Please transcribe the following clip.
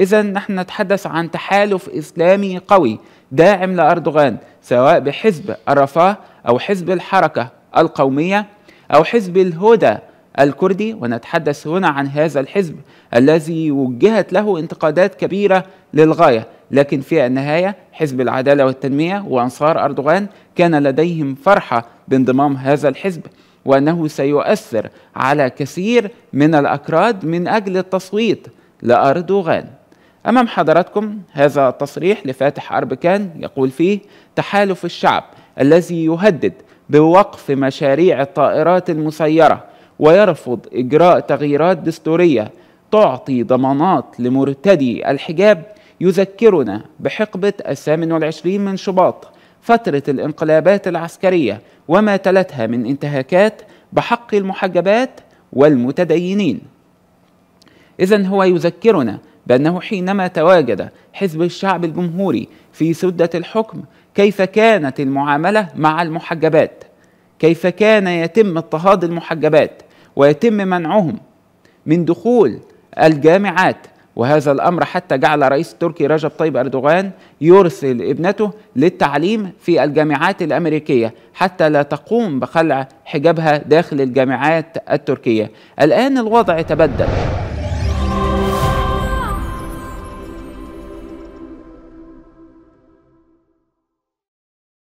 إذا نحن نتحدث عن تحالف إسلامي قوي داعم لأردوغان سواء بحزب الرفاه أو حزب الحركة القومية أو حزب الهدى الكردي ونتحدث هنا عن هذا الحزب الذي وجهت له انتقادات كبيرة للغاية لكن في النهاية حزب العدالة والتنمية وأنصار أردوغان كان لديهم فرحة بانضمام هذا الحزب وأنه سيؤثر على كثير من الأكراد من أجل التصويت لأردوغان أمام حضراتكم هذا التصريح لفاتح أربكان يقول فيه تحالف الشعب الذي يهدد بوقف مشاريع الطائرات المسيرة ويرفض إجراء تغييرات دستورية تعطي ضمانات لمرتدي الحجاب يذكرنا بحقبة الثامن والعشرين من شباط فترة الانقلابات العسكرية وما تلتها من انتهاكات بحق المحجبات والمتدينين إذا هو يذكرنا بأنه حينما تواجد حزب الشعب الجمهوري في سدة الحكم كيف كانت المعاملة مع المحجبات كيف كان يتم اضطهاد المحجبات ويتم منعهم من دخول الجامعات وهذا الامر حتى جعل رئيس التركي رجب طيب اردوغان يرسل ابنته للتعليم في الجامعات الامريكيه حتى لا تقوم بخلع حجابها داخل الجامعات التركيه الان الوضع تبدل